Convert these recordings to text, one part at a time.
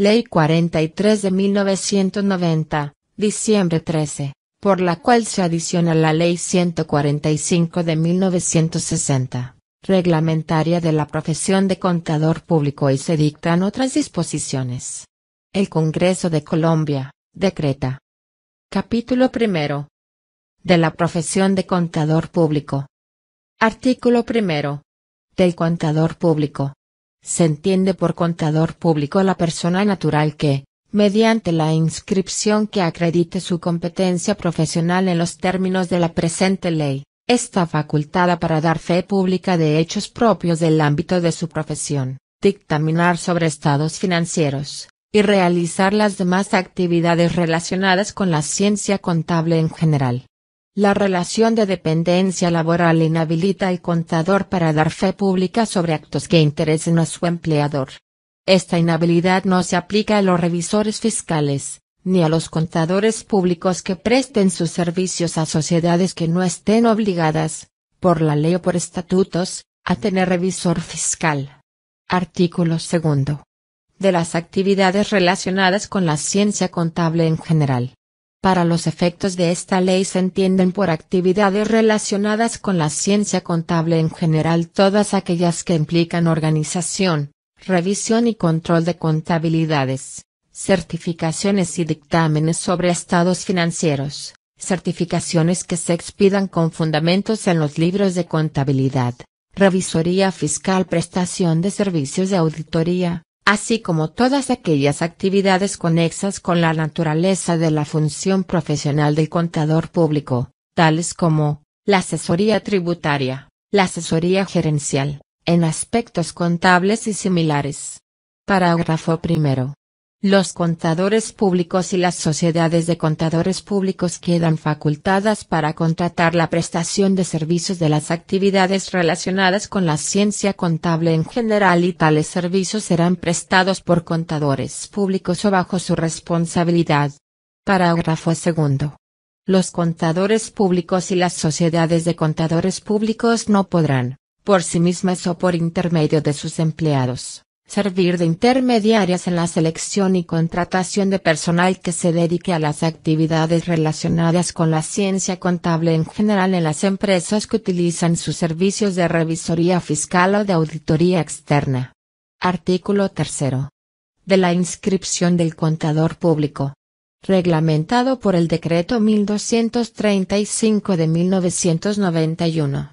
Ley 43 de 1990, diciembre 13, por la cual se adiciona la Ley 145 de 1960, reglamentaria de la profesión de contador público y se dictan otras disposiciones. El Congreso de Colombia, decreta. Capítulo primero. De la profesión de contador público. Artículo primero. Del contador público se entiende por contador público la persona natural que, mediante la inscripción que acredite su competencia profesional en los términos de la presente ley, está facultada para dar fe pública de hechos propios del ámbito de su profesión, dictaminar sobre estados financieros, y realizar las demás actividades relacionadas con la ciencia contable en general. La relación de dependencia laboral inhabilita al contador para dar fe pública sobre actos que interesen a su empleador. Esta inhabilidad no se aplica a los revisores fiscales, ni a los contadores públicos que presten sus servicios a sociedades que no estén obligadas, por la ley o por estatutos, a tener revisor fiscal. Artículo 2. De las actividades relacionadas con la ciencia contable en general. Para los efectos de esta ley se entienden por actividades relacionadas con la ciencia contable en general todas aquellas que implican organización, revisión y control de contabilidades, certificaciones y dictámenes sobre estados financieros, certificaciones que se expidan con fundamentos en los libros de contabilidad, revisoría fiscal, prestación de servicios de auditoría, así como todas aquellas actividades conexas con la naturaleza de la función profesional del contador público, tales como, la asesoría tributaria, la asesoría gerencial, en aspectos contables y similares. Parágrafo primero. Los contadores públicos y las sociedades de contadores públicos quedan facultadas para contratar la prestación de servicios de las actividades relacionadas con la ciencia contable en general y tales servicios serán prestados por contadores públicos o bajo su responsabilidad. Parágrafo segundo. Los contadores públicos y las sociedades de contadores públicos no podrán, por sí mismas o por intermedio de sus empleados, servir de intermediarias en la selección y contratación de personal que se dedique a las actividades relacionadas con la ciencia contable en general en las empresas que utilizan sus servicios de revisoría fiscal o de auditoría externa. Artículo 3. De la inscripción del contador público. Reglamentado por el Decreto 1235 de 1991.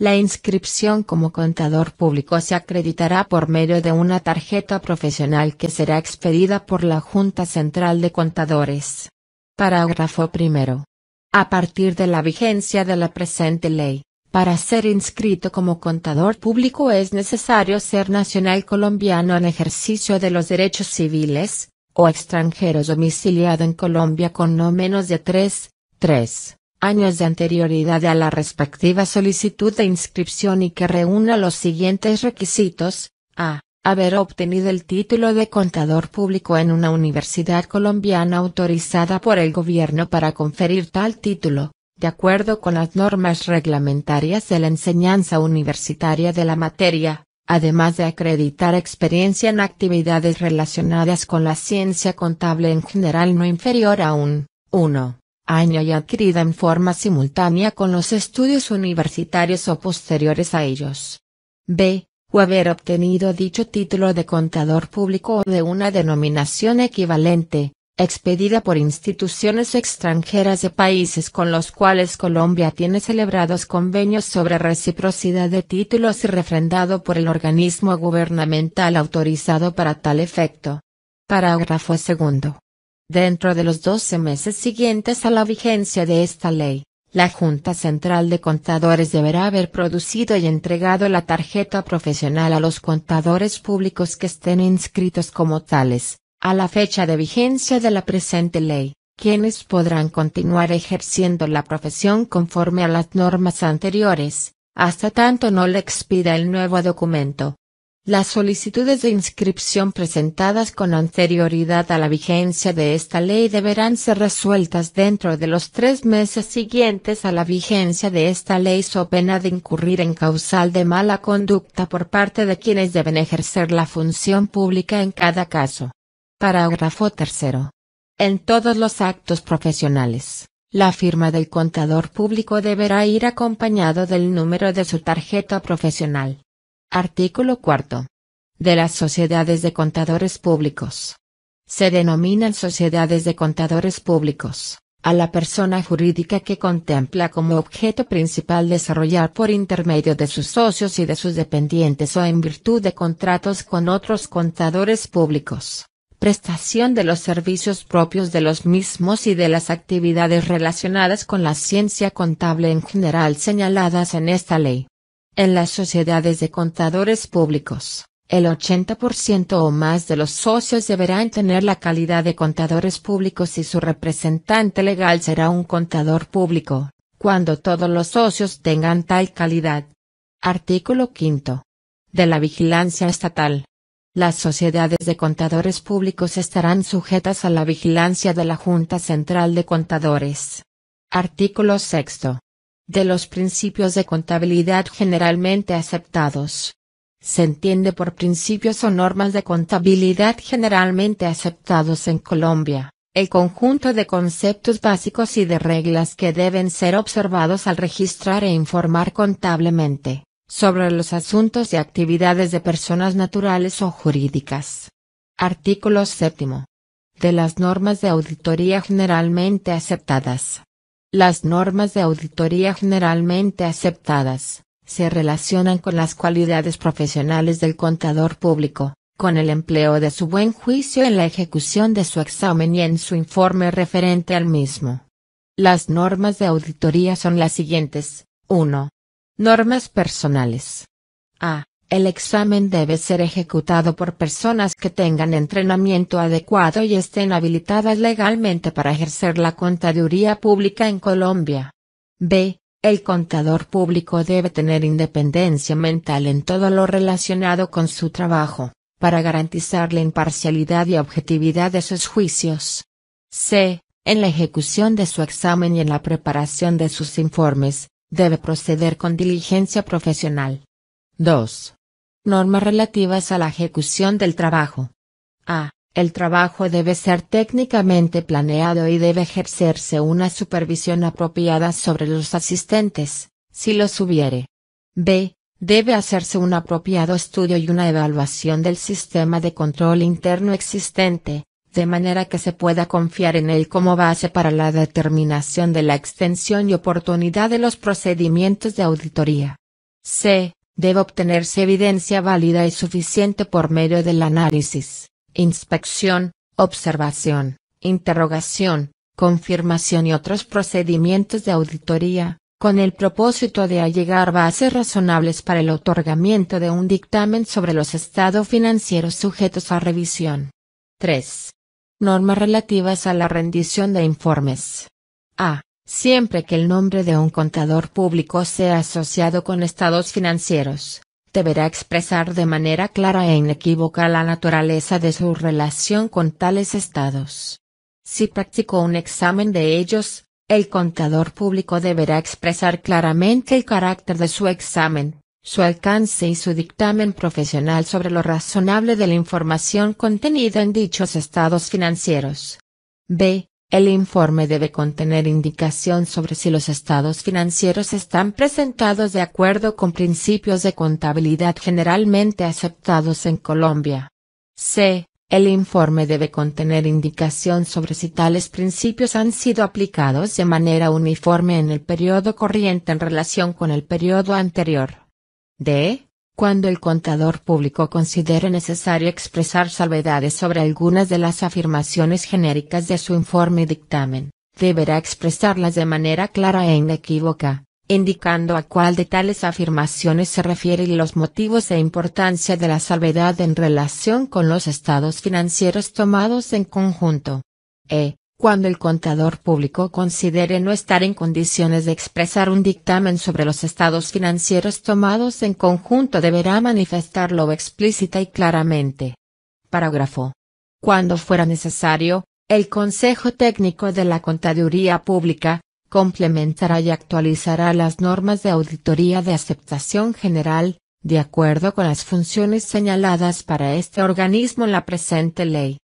La inscripción como contador público se acreditará por medio de una tarjeta profesional que será expedida por la Junta Central de Contadores. Parágrafo primero. A partir de la vigencia de la presente ley, para ser inscrito como contador público es necesario ser nacional colombiano en ejercicio de los derechos civiles, o extranjero domiciliado en Colombia con no menos de tres, tres años de anterioridad a la respectiva solicitud de inscripción y que reúna los siguientes requisitos, a. Haber obtenido el título de contador público en una universidad colombiana autorizada por el gobierno para conferir tal título, de acuerdo con las normas reglamentarias de la enseñanza universitaria de la materia, además de acreditar experiencia en actividades relacionadas con la ciencia contable en general no inferior a un 1 año y adquirida en forma simultánea con los estudios universitarios o posteriores a ellos. B. O haber obtenido dicho título de contador público o de una denominación equivalente, expedida por instituciones extranjeras de países con los cuales Colombia tiene celebrados convenios sobre reciprocidad de títulos y refrendado por el organismo gubernamental autorizado para tal efecto. Parágrafo segundo. Dentro de los 12 meses siguientes a la vigencia de esta ley, la Junta Central de Contadores deberá haber producido y entregado la tarjeta profesional a los contadores públicos que estén inscritos como tales, a la fecha de vigencia de la presente ley, quienes podrán continuar ejerciendo la profesión conforme a las normas anteriores, hasta tanto no le expida el nuevo documento. Las solicitudes de inscripción presentadas con anterioridad a la vigencia de esta ley deberán ser resueltas dentro de los tres meses siguientes a la vigencia de esta ley so pena de incurrir en causal de mala conducta por parte de quienes deben ejercer la función pública en cada caso. Parágrafo tercero. En todos los actos profesionales. La firma del contador público deberá ir acompañado del número de su tarjeta profesional. Artículo 4. De las sociedades de contadores públicos. Se denominan sociedades de contadores públicos a la persona jurídica que contempla como objeto principal desarrollar por intermedio de sus socios y de sus dependientes o en virtud de contratos con otros contadores públicos, prestación de los servicios propios de los mismos y de las actividades relacionadas con la ciencia contable en general señaladas en esta ley. En las sociedades de contadores públicos, el 80% o más de los socios deberán tener la calidad de contadores públicos y su representante legal será un contador público, cuando todos los socios tengan tal calidad. Artículo 5. De la vigilancia estatal. Las sociedades de contadores públicos estarán sujetas a la vigilancia de la Junta Central de Contadores. Artículo 6 de los principios de contabilidad generalmente aceptados. Se entiende por principios o normas de contabilidad generalmente aceptados en Colombia, el conjunto de conceptos básicos y de reglas que deben ser observados al registrar e informar contablemente, sobre los asuntos y actividades de personas naturales o jurídicas. Artículo 7. De las normas de auditoría generalmente aceptadas. Las normas de auditoría generalmente aceptadas, se relacionan con las cualidades profesionales del contador público, con el empleo de su buen juicio en la ejecución de su examen y en su informe referente al mismo. Las normas de auditoría son las siguientes. 1. Normas personales. A. El examen debe ser ejecutado por personas que tengan entrenamiento adecuado y estén habilitadas legalmente para ejercer la contaduría pública en Colombia. B. El contador público debe tener independencia mental en todo lo relacionado con su trabajo, para garantizar la imparcialidad y objetividad de sus juicios. C. En la ejecución de su examen y en la preparación de sus informes, debe proceder con diligencia profesional. 2. Normas relativas a la ejecución del trabajo. A. El trabajo debe ser técnicamente planeado y debe ejercerse una supervisión apropiada sobre los asistentes, si los hubiere. B. Debe hacerse un apropiado estudio y una evaluación del sistema de control interno existente, de manera que se pueda confiar en él como base para la determinación de la extensión y oportunidad de los procedimientos de auditoría. C debe obtenerse evidencia válida y suficiente por medio del análisis, inspección, observación, interrogación, confirmación y otros procedimientos de auditoría, con el propósito de allegar bases razonables para el otorgamiento de un dictamen sobre los estados financieros sujetos a revisión. 3. Normas relativas a la rendición de informes. A. Siempre que el nombre de un contador público sea asociado con estados financieros, deberá expresar de manera clara e inequívoca la naturaleza de su relación con tales estados. Si practicó un examen de ellos, el contador público deberá expresar claramente el carácter de su examen, su alcance y su dictamen profesional sobre lo razonable de la información contenida en dichos estados financieros. B. El informe debe contener indicación sobre si los estados financieros están presentados de acuerdo con principios de contabilidad generalmente aceptados en Colombia. C. El informe debe contener indicación sobre si tales principios han sido aplicados de manera uniforme en el periodo corriente en relación con el periodo anterior. D. Cuando el contador público considere necesario expresar salvedades sobre algunas de las afirmaciones genéricas de su informe y dictamen, deberá expresarlas de manera clara e inequívoca, indicando a cuál de tales afirmaciones se refiere y los motivos e importancia de la salvedad en relación con los estados financieros tomados en conjunto. E cuando el contador público considere no estar en condiciones de expresar un dictamen sobre los estados financieros tomados en conjunto deberá manifestarlo explícita y claramente. Parágrafo. Cuando fuera necesario, el Consejo Técnico de la Contaduría Pública, complementará y actualizará las normas de auditoría de aceptación general, de acuerdo con las funciones señaladas para este organismo en la presente ley.